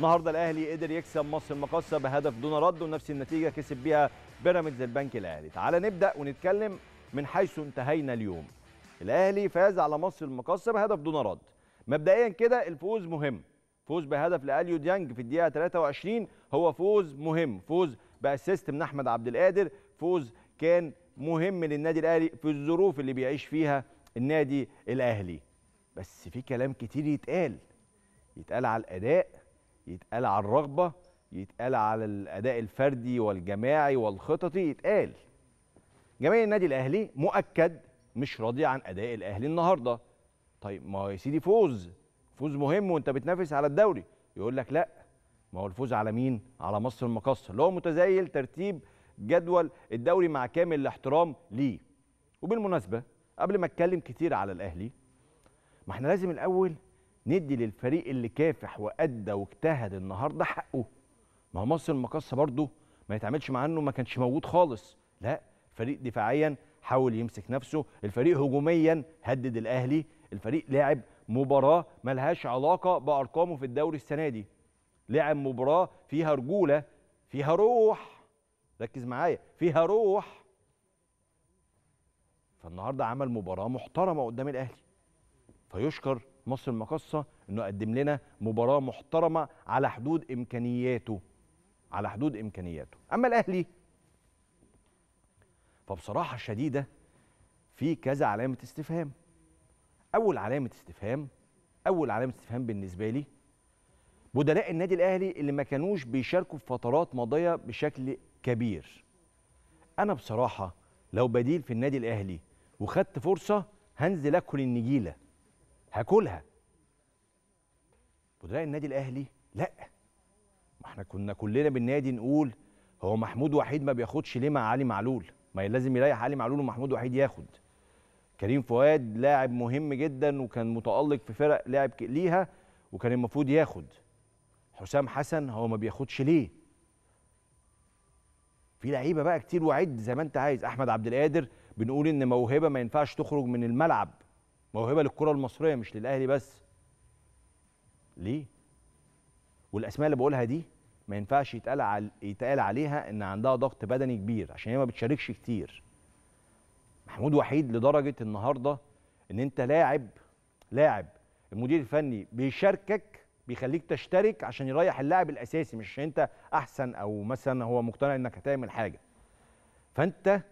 النهارده الاهلي قدر يكسب مصر المقاصه بهدف دون رد ونفس النتيجه كسب بيها بيراميدز البنك الاهلي تعال نبدا ونتكلم من حيث انتهينا اليوم الاهلي فاز على مصر المقاصه بهدف دون رد مبدئيا كده الفوز مهم فوز بهدف لاليو ديانج في الدقيقه 23 هو فوز مهم فوز باسيست من احمد عبد القادر فوز كان مهم للنادي الاهلي في الظروف اللي بيعيش فيها النادي الاهلي بس في كلام كتير يتقال يتقال على الاداء يتقال على الرغبه يتقال على الاداء الفردي والجماعي والخططي يتقال جماهير النادي الاهلي مؤكد مش راضي عن اداء الاهلي النهارده طيب ما هو يا سيدي فوز فوز مهم وانت بتنافس على الدوري يقول لك لا ما هو الفوز على مين على مصر المقاصه اللي هو متزايل ترتيب جدول الدوري مع كامل الاحترام ليه وبالمناسبه قبل ما اتكلم كتير على الاهلي ما احنا لازم الاول ندي للفريق اللي كافح وادى واجتهد النهارده حقه ما هو مصر المقاصه برضه ما يتعاملش مع انه ما كانش موجود خالص لا فريق دفاعيا حاول يمسك نفسه الفريق هجوميا هدد الاهلي الفريق لعب مباراه ملهاش علاقه بارقامه في الدوري السنه دي لعب مباراه فيها رجوله فيها روح ركز معايا فيها روح فالنهارده عمل مباراه محترمه قدام الاهلي فيشكر مصر المقصه انه قدم لنا مباراه محترمه على حدود امكانياته على حدود امكانياته اما الاهلي فبصراحه شديده في كذا علامه استفهام اول علامه استفهام اول علامه استفهام بالنسبه لي بدلاء النادي الاهلي اللي ما كانوش بيشاركوا في فترات ماضيه بشكل كبير انا بصراحه لو بديل في النادي الاهلي وخدت فرصه هنزل اكل النجيله هاكلها مدراء النادي الاهلي لا ما احنا كنا كلنا بالنادي نقول هو محمود وحيد ما بياخدش ليه مع علي معلول ما لازم يريح علي معلول ومحمود وحيد ياخد كريم فؤاد لاعب مهم جدا وكان متالق في فرق لعب ليها وكان المفروض ياخد حسام حسن هو ما بياخدش ليه في لعيبه بقى كتير وعد زي ما انت عايز احمد عبد القادر بنقول ان موهبه ما ينفعش تخرج من الملعب موهبه للكره المصريه مش للاهلي بس ليه والاسماء اللي بقولها دي ما ينفعش يتقال على يتقال عليها ان عندها ضغط بدني كبير عشان هي ما بتشاركش كتير محمود وحيد لدرجه النهارده ان انت لاعب لاعب المدير الفني بيشاركك بيخليك تشترك عشان يريح اللاعب الاساسي مش عشان انت احسن او مثلا هو مقتنع انك هتعمل حاجه فانت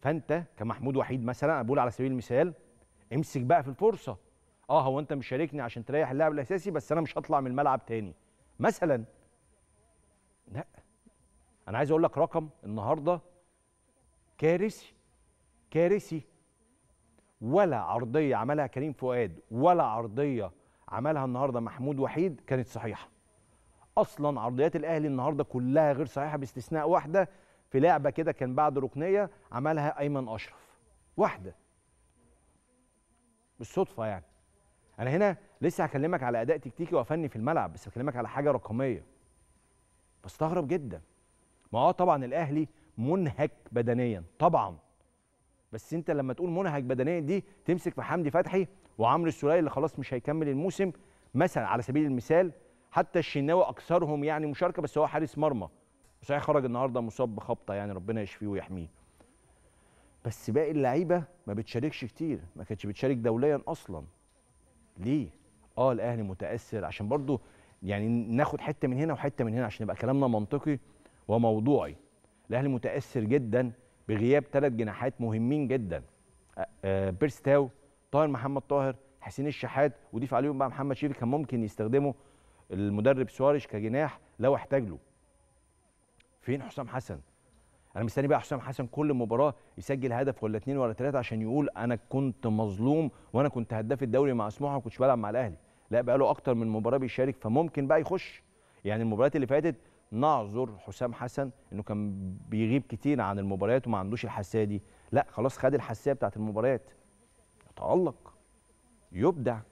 فانت كمحمود وحيد مثلا انا بقول على سبيل المثال امسك بقى في الفرصه اه هو انت مش شاركني عشان تريح اللاعب الاساسي بس انا مش هطلع من الملعب تاني مثلا لا انا عايز اقول لك رقم النهارده كارثي كارثي ولا عرضيه عملها كريم فؤاد ولا عرضيه عملها النهارده محمود وحيد كانت صحيحه اصلا عرضيات الاهلي النهارده كلها غير صحيحه باستثناء واحده في لعبه كده كان بعد ركنيه عملها ايمن اشرف واحده بالصدفه يعني انا هنا لسه هكلمك على اداء تكتيكي وفني في الملعب بس بكلمك على حاجه رقميه بستغرب جدا ما هو طبعا الاهلي منهك بدنيا طبعا بس انت لما تقول منهك بدنيا دي تمسك في حمدي فتحي وعمرو السوليه اللي خلاص مش هيكمل الموسم مثلا على سبيل المثال حتى الشناوي اكثرهم يعني مشاركه بس هو حارس مرمى صحيح خرج النهارده مصاب بخبطه يعني ربنا يشفيه ويحميه بس باقي اللعيبه ما بتشاركش كتير ما كانتش بتشارك دوليا اصلا ليه اه الاهلي متاثر عشان برضو يعني ناخد حته من هنا وحته من هنا عشان يبقى كلامنا منطقي وموضوعي الاهلي متاثر جدا بغياب ثلاث جناحات مهمين جدا بيرستاو طاهر محمد طاهر حسين الشحات وضيف عليهم بقى محمد شريف كان ممكن يستخدمه المدرب سواريش كجناح لو احتاج له فين حسام حسن انا مستني بقى حسام حسن كل مباراه يسجل هدف ولا اثنين ولا ثلاثه عشان يقول انا كنت مظلوم وانا كنت هداف الدوري مع سموحه وما كنتش بلعب مع الاهلي لا بقى له اكتر من مباراه بيشارك فممكن بقى يخش يعني المباريات اللي فاتت نعذر حسام حسن انه كان بيغيب كتير عن المباريات وما عندوش الحساسيه دي لا خلاص خد الحساسيه بتاعت المباريات يتالق يبدع